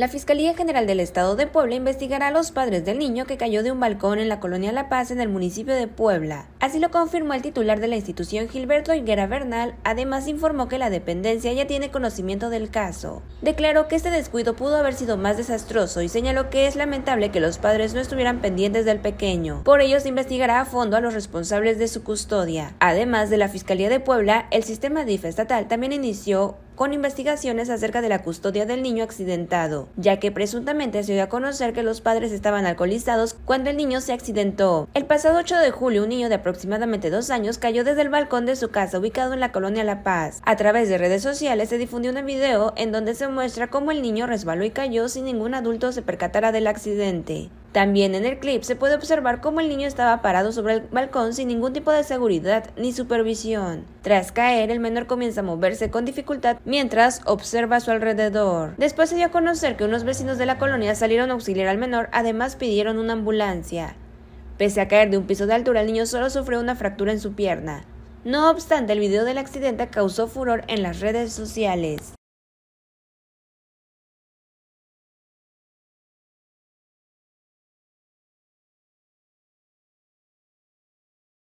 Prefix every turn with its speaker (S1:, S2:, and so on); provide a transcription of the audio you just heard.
S1: La Fiscalía General del Estado de Puebla investigará a los padres del niño que cayó de un balcón en la colonia La Paz en el municipio de Puebla. Así lo confirmó el titular de la institución Gilberto Higuera Bernal, además informó que la dependencia ya tiene conocimiento del caso. Declaró que este descuido pudo haber sido más desastroso y señaló que es lamentable que los padres no estuvieran pendientes del pequeño. Por ello se investigará a fondo a los responsables de su custodia. Además de la Fiscalía de Puebla, el sistema DIF estatal también inició con investigaciones acerca de la custodia del niño accidentado, ya que presuntamente se dio a conocer que los padres estaban alcoholizados cuando el niño se accidentó. El pasado 8 de julio, un niño de aproximadamente dos años cayó desde el balcón de su casa ubicado en la colonia La Paz. A través de redes sociales se difundió un video en donde se muestra cómo el niño resbaló y cayó sin ningún adulto se percatara del accidente. También en el clip se puede observar cómo el niño estaba parado sobre el balcón sin ningún tipo de seguridad ni supervisión. Tras caer, el menor comienza a moverse con dificultad mientras observa a su alrededor. Después se dio a conocer que unos vecinos de la colonia salieron a auxiliar al menor, además pidieron una ambulancia. Pese a caer de un piso de altura, el niño solo sufrió una fractura en su pierna. No obstante, el video del accidente causó furor en las redes sociales.